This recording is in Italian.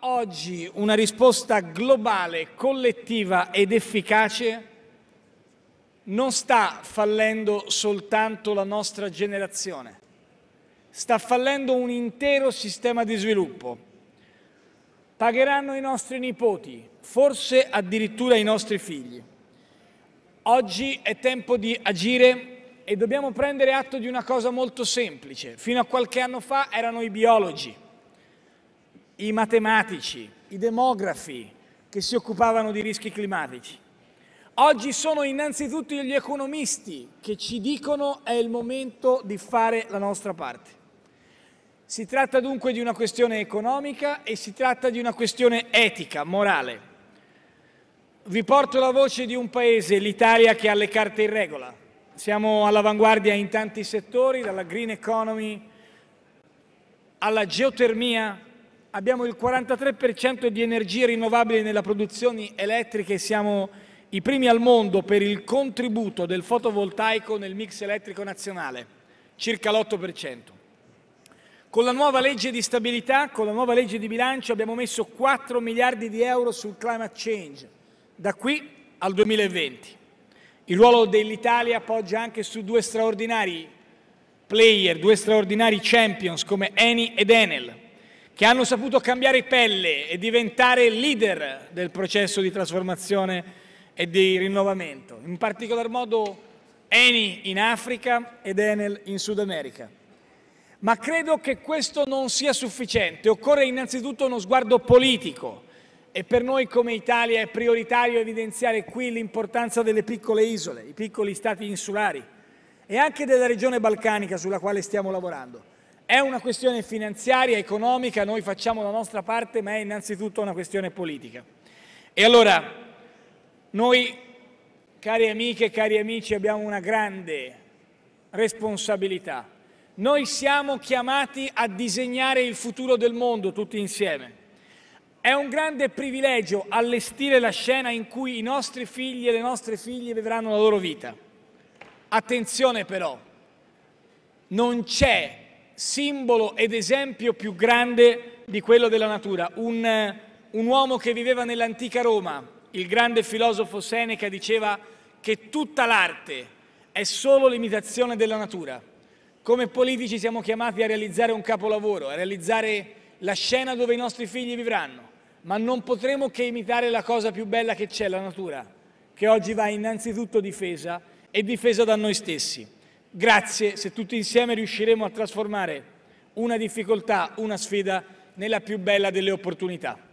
oggi una risposta globale, collettiva ed efficace non sta fallendo soltanto la nostra generazione, sta fallendo un intero sistema di sviluppo. Pagheranno i nostri nipoti, forse addirittura i nostri figli. Oggi è tempo di agire e dobbiamo prendere atto di una cosa molto semplice. Fino a qualche anno fa erano i biologi i matematici, i demografi che si occupavano di rischi climatici. Oggi sono innanzitutto gli economisti che ci dicono è il momento di fare la nostra parte. Si tratta dunque di una questione economica e si tratta di una questione etica, morale. Vi porto la voce di un paese, l'Italia, che ha le carte in regola. Siamo all'avanguardia in tanti settori, dalla green economy alla geotermia abbiamo il 43% di energie rinnovabili nella produzione elettrica e siamo i primi al mondo per il contributo del fotovoltaico nel mix elettrico nazionale, circa l'8%. Con la nuova legge di stabilità, con la nuova legge di bilancio abbiamo messo 4 miliardi di euro sul climate change da qui al 2020. Il ruolo dell'Italia poggia anche su due straordinari player, due straordinari champions come Eni ed Enel che hanno saputo cambiare pelle e diventare leader del processo di trasformazione e di rinnovamento, in particolar modo Eni in Africa ed Enel in Sud America. Ma credo che questo non sia sufficiente, occorre innanzitutto uno sguardo politico e per noi come Italia è prioritario evidenziare qui l'importanza delle piccole isole, i piccoli stati insulari e anche della regione balcanica sulla quale stiamo lavorando. È una questione finanziaria, economica, noi facciamo la nostra parte, ma è innanzitutto una questione politica. E allora, noi, cari amiche e cari amici, abbiamo una grande responsabilità. Noi siamo chiamati a disegnare il futuro del mondo tutti insieme. È un grande privilegio allestire la scena in cui i nostri figli e le nostre figlie vivranno la loro vita. Attenzione però, non c'è simbolo ed esempio più grande di quello della natura. Un, un uomo che viveva nell'antica Roma, il grande filosofo Seneca diceva che tutta l'arte è solo l'imitazione della natura. Come politici siamo chiamati a realizzare un capolavoro, a realizzare la scena dove i nostri figli vivranno, ma non potremo che imitare la cosa più bella che c'è, la natura, che oggi va innanzitutto difesa e difesa da noi stessi. Grazie se tutti insieme riusciremo a trasformare una difficoltà, una sfida, nella più bella delle opportunità.